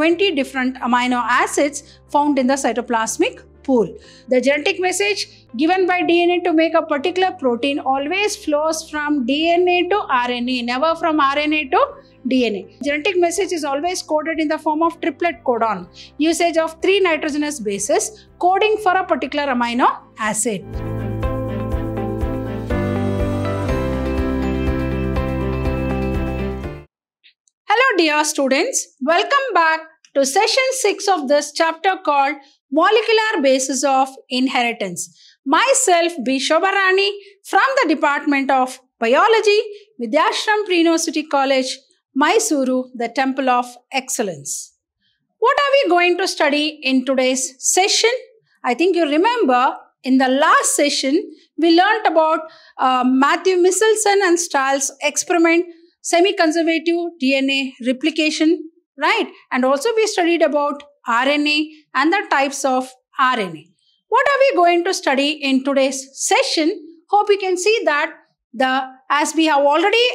20 different amino acids found in the cytoplasmic pool. The genetic message given by DNA to make a particular protein always flows from DNA to RNA, never from RNA to DNA. Genetic message is always coded in the form of triplet codon, usage of three nitrogenous bases coding for a particular amino acid. Hello dear students, welcome back to session 6 of this chapter called Molecular Basis of Inheritance. Myself, B. from the Department of Biology, Vidyashram Pre University College, Mysuru, the Temple of Excellence. What are we going to study in today's session? I think you remember in the last session, we learnt about uh, Matthew Misselson and Stahl's experiment, semi-conservative DNA replication right? And also we studied about RNA and the types of RNA. What are we going to study in today's session? Hope you can see that the as we have already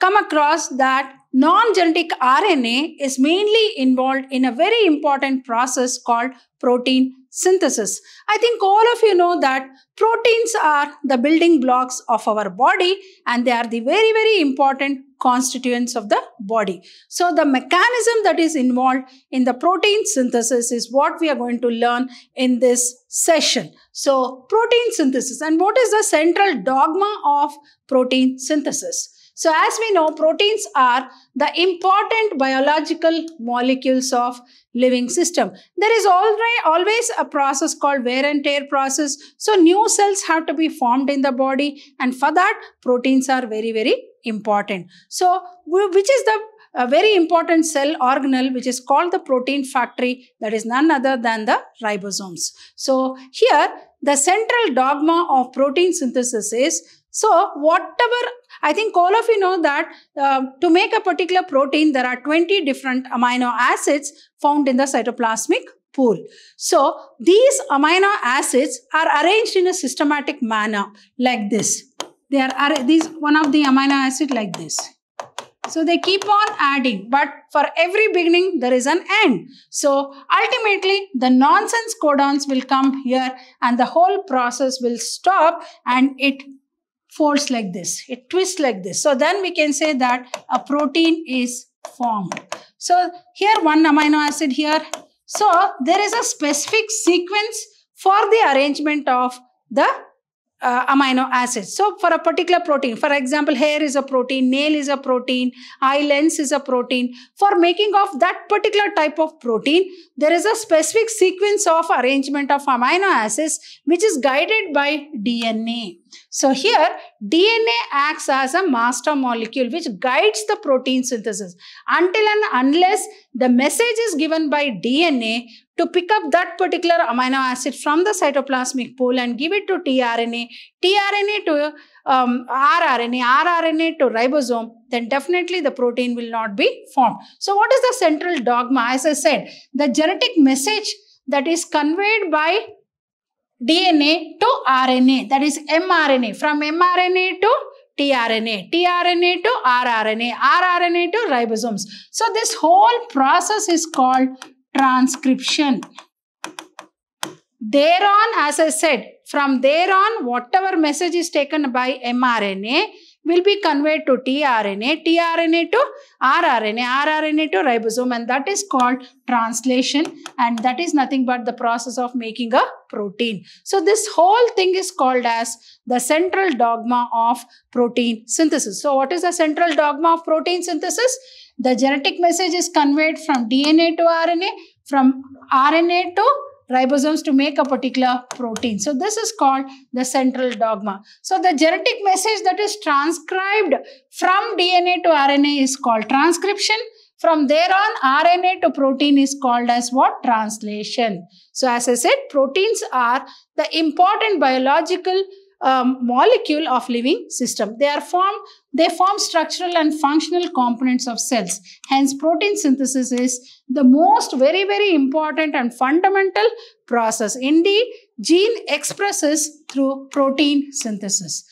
come across that non-genetic RNA is mainly involved in a very important process called protein synthesis. I think all of you know that proteins are the building blocks of our body and they are the very, very important constituents of the body. So the mechanism that is involved in the protein synthesis is what we are going to learn in this session. So protein synthesis and what is the central dogma of protein synthesis? So as we know, proteins are the important biological molecules of living system. There is always a process called wear and tear process. So new cells have to be formed in the body and for that proteins are very, very important. So which is the a uh, very important cell organelle which is called the protein factory that is none other than the ribosomes. So here the central dogma of protein synthesis is so whatever I think all of you know that uh, to make a particular protein, there are 20 different amino acids found in the cytoplasmic pool. So these amino acids are arranged in a systematic manner like this. They are these one of the amino acid like this. So they keep on adding, but for every beginning, there is an end. So ultimately, the nonsense codons will come here and the whole process will stop and it folds like this. It twists like this. So then we can say that a protein is formed. So here one amino acid here. So there is a specific sequence for the arrangement of the uh, amino acids. So for a particular protein, for example, hair is a protein, nail is a protein, eye lens is a protein. For making of that particular type of protein, there is a specific sequence of arrangement of amino acids which is guided by DNA. So here DNA acts as a master molecule which guides the protein synthesis. Until and unless the message is given by DNA, to pick up that particular amino acid from the cytoplasmic pool and give it to tRNA, tRNA to um, rRNA, rRNA to ribosome, then definitely the protein will not be formed. So what is the central dogma? As I said, the genetic message that is conveyed by DNA to RNA, that is mRNA, from mRNA to tRNA, tRNA to rRNA, rRNA to ribosomes. So this whole process is called transcription. There on, as I said, from there on, whatever message is taken by mRNA will be conveyed to tRNA, tRNA to rRNA, rRNA to ribosome and that is called translation and that is nothing but the process of making a protein. So this whole thing is called as the central dogma of protein synthesis. So what is the central dogma of protein synthesis? The genetic message is conveyed from DNA to RNA, from RNA to ribosomes to make a particular protein. So this is called the central dogma. So the genetic message that is transcribed from DNA to RNA is called transcription. From there on, RNA to protein is called as what? Translation. So as I said, proteins are the important biological um, molecule of living system. They are formed, they form structural and functional components of cells. Hence, protein synthesis is the most very, very important and fundamental process. Indeed, gene expresses through protein synthesis.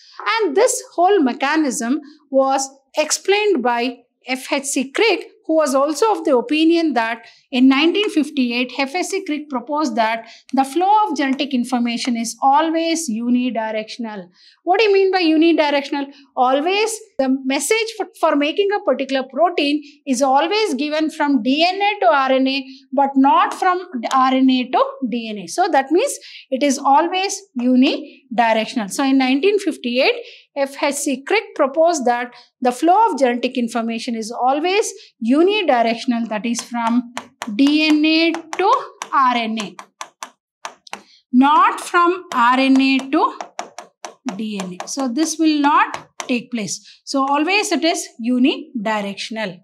And this whole mechanism was explained by F.H.C. Crick who was also of the opinion that in 1958, Heffessy Crick proposed that the flow of genetic information is always unidirectional. What do you mean by unidirectional? Always the message for, for making a particular protein is always given from DNA to RNA, but not from RNA to DNA. So that means it is always unidirectional. So in 1958, FHC Crick proposed that the flow of genetic information is always unidirectional, that is from DNA to RNA, not from RNA to DNA. So this will not take place. So always it is unidirectional.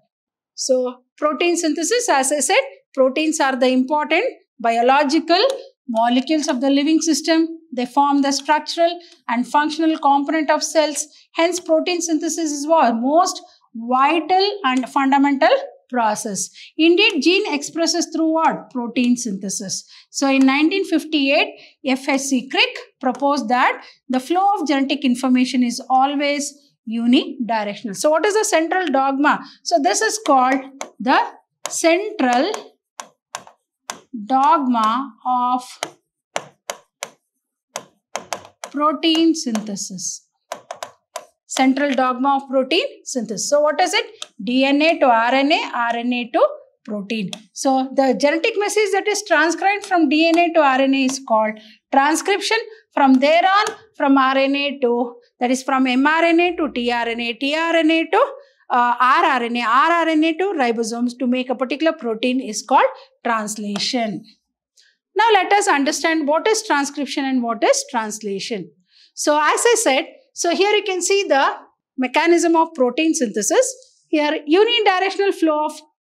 So protein synthesis, as I said, proteins are the important biological Molecules of the living system, they form the structural and functional component of cells. Hence, protein synthesis is the most vital and fundamental process. Indeed, gene expresses through what? Protein synthesis. So, in 1958, F.S.C. Crick proposed that the flow of genetic information is always unidirectional. So, what is the central dogma? So, this is called the central dogma of protein synthesis. Central dogma of protein synthesis. So what is it? DNA to RNA, RNA to protein. So the genetic message that is transcribed from DNA to RNA is called transcription. From there on, from RNA to, that is from mRNA to tRNA, tRNA to uh, rRNA, rRNA to ribosomes to make a particular protein is called translation. Now let us understand what is transcription and what is translation. So as I said, so here you can see the mechanism of protein synthesis. Here unidirectional flow of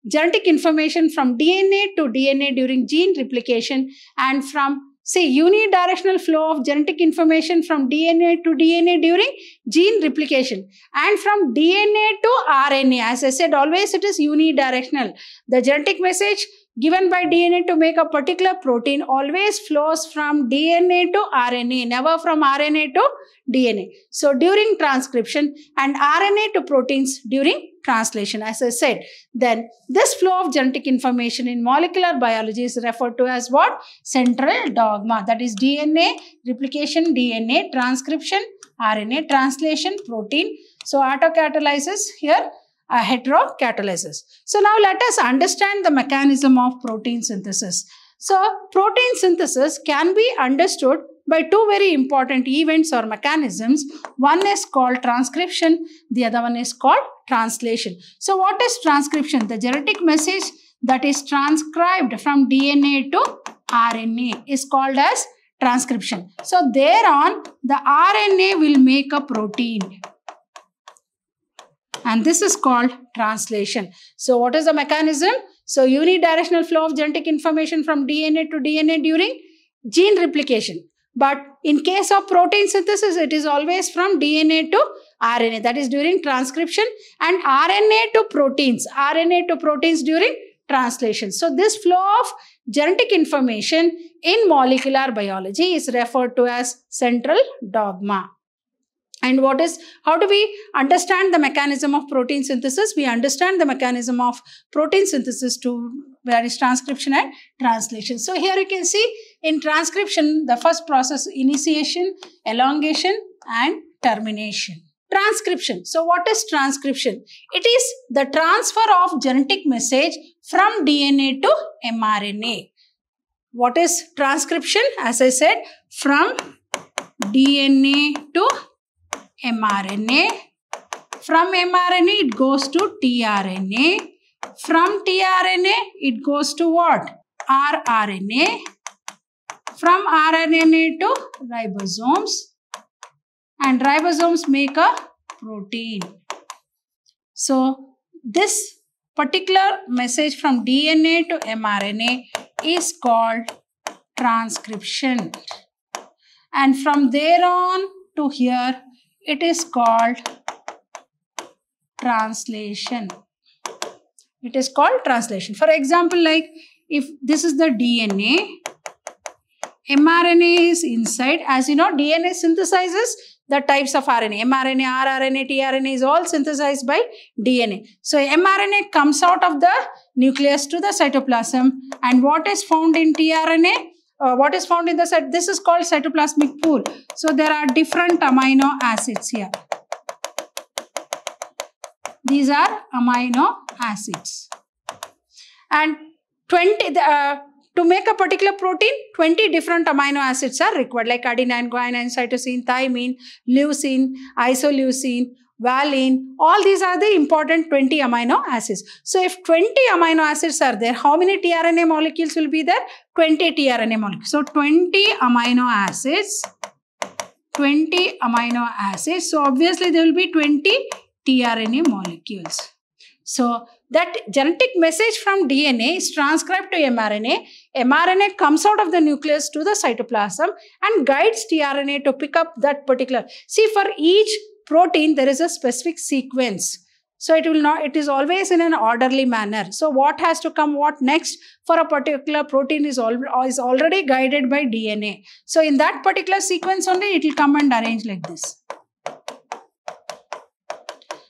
genetic information from DNA to DNA during gene replication and from See, unidirectional flow of genetic information from DNA to DNA during gene replication and from DNA to RNA. As I said, always it is unidirectional. The genetic message given by DNA to make a particular protein always flows from DNA to RNA, never from RNA to DNA. So during transcription and RNA to proteins during translation, as I said, then this flow of genetic information in molecular biology is referred to as what? Central dogma. That is DNA, replication, DNA, transcription, RNA, translation, protein. So autocatalysis here a heterocatalysis. So now let us understand the mechanism of protein synthesis. So protein synthesis can be understood by two very important events or mechanisms. One is called transcription, the other one is called translation. So what is transcription? The genetic message that is transcribed from DNA to RNA is called as transcription. So thereon, the RNA will make a protein and this is called translation. So what is the mechanism? So unidirectional flow of genetic information from DNA to DNA during gene replication. But in case of protein synthesis, it is always from DNA to RNA. That is during transcription and RNA to proteins. RNA to proteins during translation. So this flow of genetic information in molecular biology is referred to as central dogma. And what is, how do we understand the mechanism of protein synthesis? We understand the mechanism of protein synthesis to various transcription and translation. So here you can see in transcription, the first process initiation, elongation and termination. Transcription. So what is transcription? It is the transfer of genetic message from DNA to mRNA. What is transcription? As I said, from DNA to mRNA. From mRNA, it goes to tRNA. From tRNA, it goes to what? rRNA. From rRNA to ribosomes. And ribosomes make a protein. So, this particular message from DNA to mRNA is called transcription. And from there on to here, it is called translation. It is called translation. For example, like if this is the DNA, mRNA is inside. As you know, DNA synthesizes the types of RNA. mRNA, rRNA, tRNA is all synthesized by DNA. So mRNA comes out of the nucleus to the cytoplasm. And what is found in tRNA? uh, what is found in the set. This is called cytoplasmic pool. So there are different amino acids here. These are amino acids. And 20, uh, to make a particular protein, 20 different amino acids are required like adenine, guanine, cytosine, thymine, leucine, isoleucine, valine, all these are the important 20 amino acids. So if 20 amino acids are there, how many tRNA molecules will be there? 20 tRNA molecules. So 20 amino acids, 20 amino acids. So obviously there will be 20 tRNA molecules. So that genetic message from DNA is transcribed to mRNA. mRNA comes out of the nucleus to the cytoplasm and guides tRNA to pick up that particular. See for each protein, there is a specific sequence. So it will not, it is always in an orderly manner. So what has to come, what next for a particular protein is, al is already guided by DNA. So in that particular sequence only, it will come and arrange like this.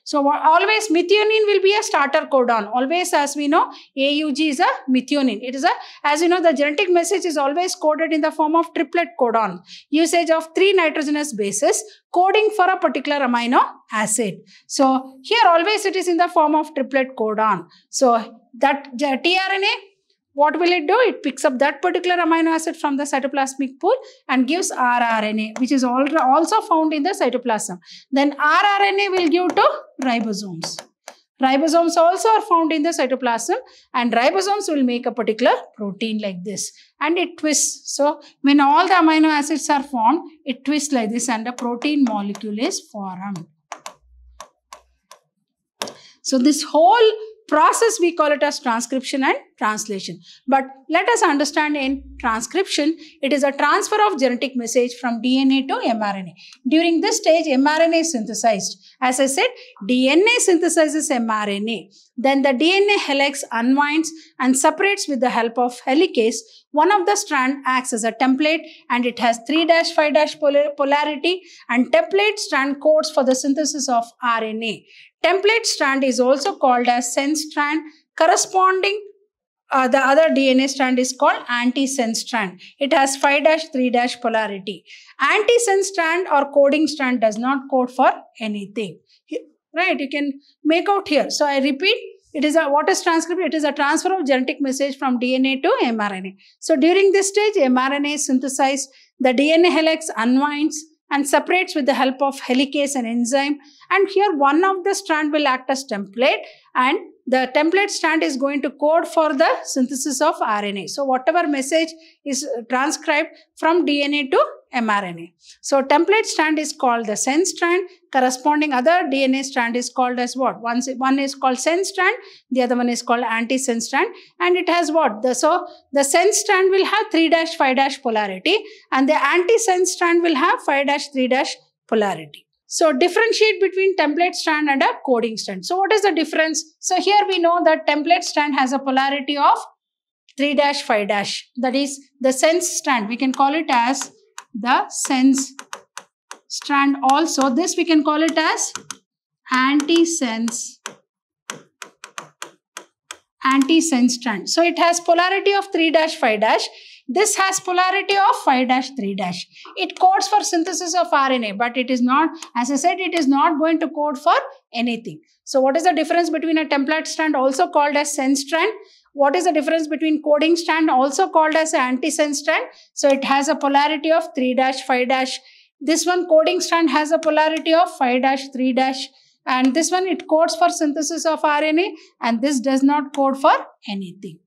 So always methionine will be a starter codon. Always as we know, AUG is a methionine. It is a, as you know, the genetic message is always coded in the form of triplet codon. Usage of three nitrogenous bases coding for a particular amino acid. So here always it is in the form of triplet codon. So that tRNA what will it do? It picks up that particular amino acid from the cytoplasmic pool and gives rRNA, which is also found in the cytoplasm. Then rRNA will give to ribosomes. Ribosomes also are found in the cytoplasm and ribosomes will make a particular protein like this and it twists. So, when all the amino acids are formed, it twists like this and a protein molecule is formed. So, this whole process we call it as transcription and translation. But let us understand in transcription, it is a transfer of genetic message from DNA to mRNA. During this stage, mRNA is synthesized. As I said, DNA synthesizes mRNA. Then the DNA helix unwinds and separates with the help of helicase. One of the strand acts as a template and it has 3-5- polarity and template strand codes for the synthesis of RNA. Template strand is also called as sense strand. Corresponding uh, the other DNA strand is called antisense strand. It has 5-3- polarity. Antisense strand or coding strand does not code for anything. Right, you can make out here. So I repeat, it is a, what is transcript? It is a transfer of genetic message from DNA to mRNA. So during this stage, mRNA is synthesized, the DNA helix unwinds, and separates with the help of helicase and enzyme. And here one of the strand will act as template and the template strand is going to code for the synthesis of RNA. So whatever message is transcribed from DNA to mRNA. So template strand is called the sense strand. Corresponding other DNA strand is called as what? One, one is called sense strand, the other one is called antisense strand. And it has what? The, so the sense strand will have 3-5- polarity and the antisense strand will have 5-3- polarity. So differentiate between template strand and a coding strand. So what is the difference? So here we know that template strand has a polarity of 3-5 dash, dash that is the sense strand we can call it as the sense strand also. This we can call it as antisense antisense strand. So it has polarity of 3 dash 5 dash. This has polarity of 5 dash 3 dash. It codes for synthesis of RNA, but it is not, as I said, it is not going to code for anything. So what is the difference between a template strand also called as sense strand what is the difference between coding strand also called as antisense strand? So it has a polarity of 3 dash, 5 dash. This one coding strand has a polarity of 5 dash, 3 dash. And this one it codes for synthesis of RNA and this does not code for anything.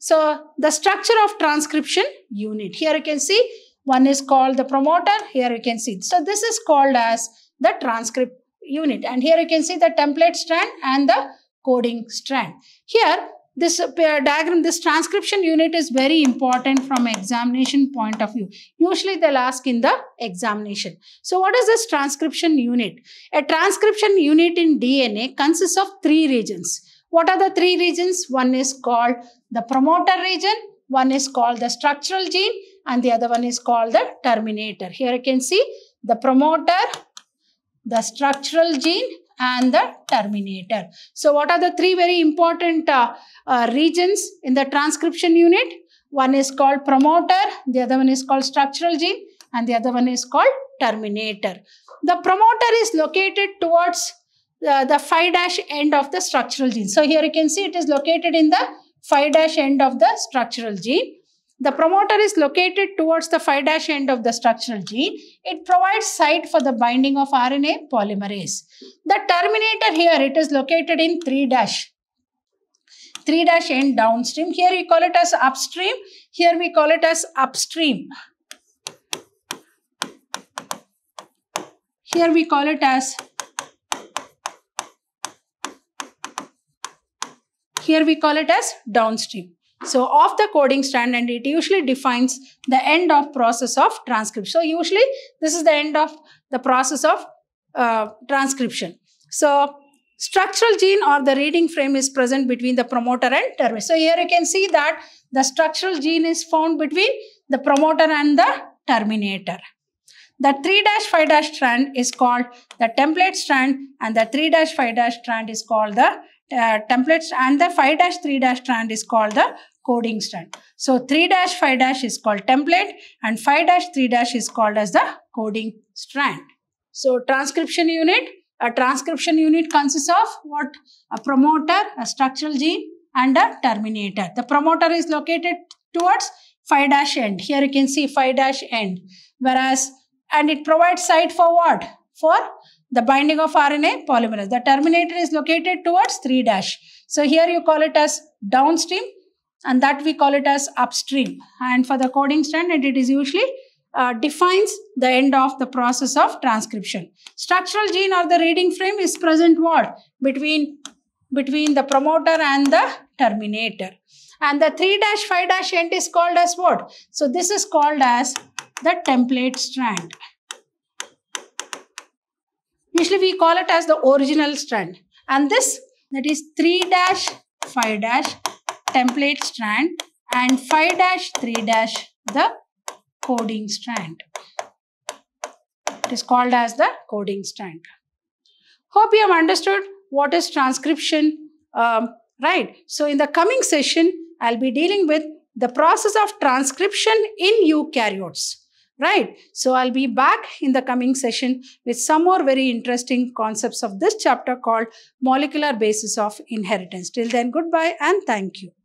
So the structure of transcription unit. Here you can see one is called the promoter. Here you can see. So this is called as the transcript unit. And here you can see the template strand and the coding strand. Here, this uh, diagram, this transcription unit is very important from examination point of view. Usually they'll ask in the examination. So what is this transcription unit? A transcription unit in DNA consists of three regions. What are the three regions? One is called the promoter region, one is called the structural gene and the other one is called the terminator. Here you can see the promoter, the structural gene and the terminator. So what are the three very important uh, uh, regions in the transcription unit? One is called promoter, the other one is called structural gene and the other one is called terminator. The promoter is located towards uh, the 5 dash end of the structural gene. So here you can see it is located in the 5 dash end of the structural gene the promoter is located towards the 5' end of the structural gene. It provides site for the binding of RNA polymerase. The terminator here, it is located in 3'. 3 dash end downstream. Here we call it as upstream. Here we call it as upstream. Here we call it as here we call it as downstream. So of the coding strand and it usually defines the end of process of transcription. So usually this is the end of the process of uh, transcription. So structural gene or the reading frame is present between the promoter and terminus. So here you can see that the structural gene is found between the promoter and the terminator. The 3-5- strand is called the template strand and the 3-5- strand is called the uh, templates and the 5-3 strand is called the coding strand. So 3-5 is called template and 5-3 is called as the coding strand. So transcription unit, a transcription unit consists of what? A promoter, a structural gene and a terminator. The promoter is located towards 5 end. Here you can see 5 end. Whereas, and it provides site for what? For the binding of RNA polymerase. The terminator is located towards 3 dash. So here you call it as downstream and that we call it as upstream. And for the coding standard, it is usually uh, defines the end of the process of transcription. Structural gene or the reading frame is present what? Between, between the promoter and the terminator. And the 3-5 dash end is called as what? So this is called as the template strand. Usually we call it as the original strand. And this, that is 3 dash 5 dash template strand and 5 dash 3 dash the coding strand. It is called as the coding strand. Hope you have understood what is transcription, um, right? So in the coming session, I'll be dealing with the process of transcription in eukaryotes right? So I'll be back in the coming session with some more very interesting concepts of this chapter called Molecular Basis of Inheritance. Till then, goodbye and thank you.